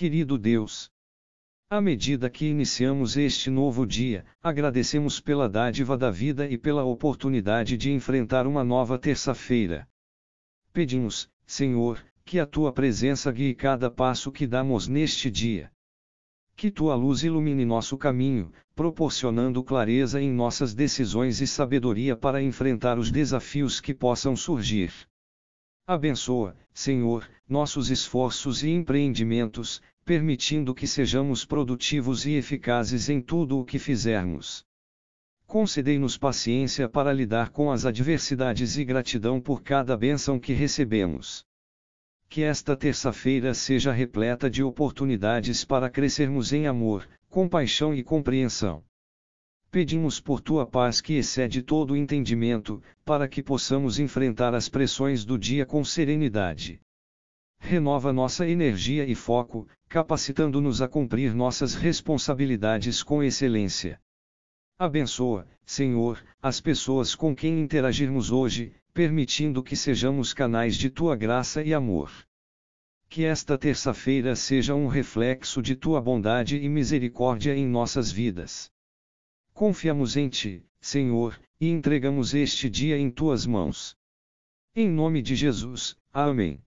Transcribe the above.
Querido Deus, à medida que iniciamos este novo dia, agradecemos pela dádiva da vida e pela oportunidade de enfrentar uma nova terça-feira. Pedimos, Senhor, que a tua presença guie cada passo que damos neste dia. Que tua luz ilumine nosso caminho, proporcionando clareza em nossas decisões e sabedoria para enfrentar os desafios que possam surgir. Abençoa, Senhor, nossos esforços e empreendimentos, permitindo que sejamos produtivos e eficazes em tudo o que fizermos. Concedei-nos paciência para lidar com as adversidades e gratidão por cada bênção que recebemos. Que esta terça-feira seja repleta de oportunidades para crescermos em amor, compaixão e compreensão pedimos por tua paz que excede todo o entendimento, para que possamos enfrentar as pressões do dia com serenidade. Renova nossa energia e foco, capacitando-nos a cumprir nossas responsabilidades com excelência. Abençoa, Senhor, as pessoas com quem interagirmos hoje, permitindo que sejamos canais de tua graça e amor. Que esta terça-feira seja um reflexo de tua bondade e misericórdia em nossas vidas. Confiamos em ti, Senhor, e entregamos este dia em tuas mãos. Em nome de Jesus, Amém.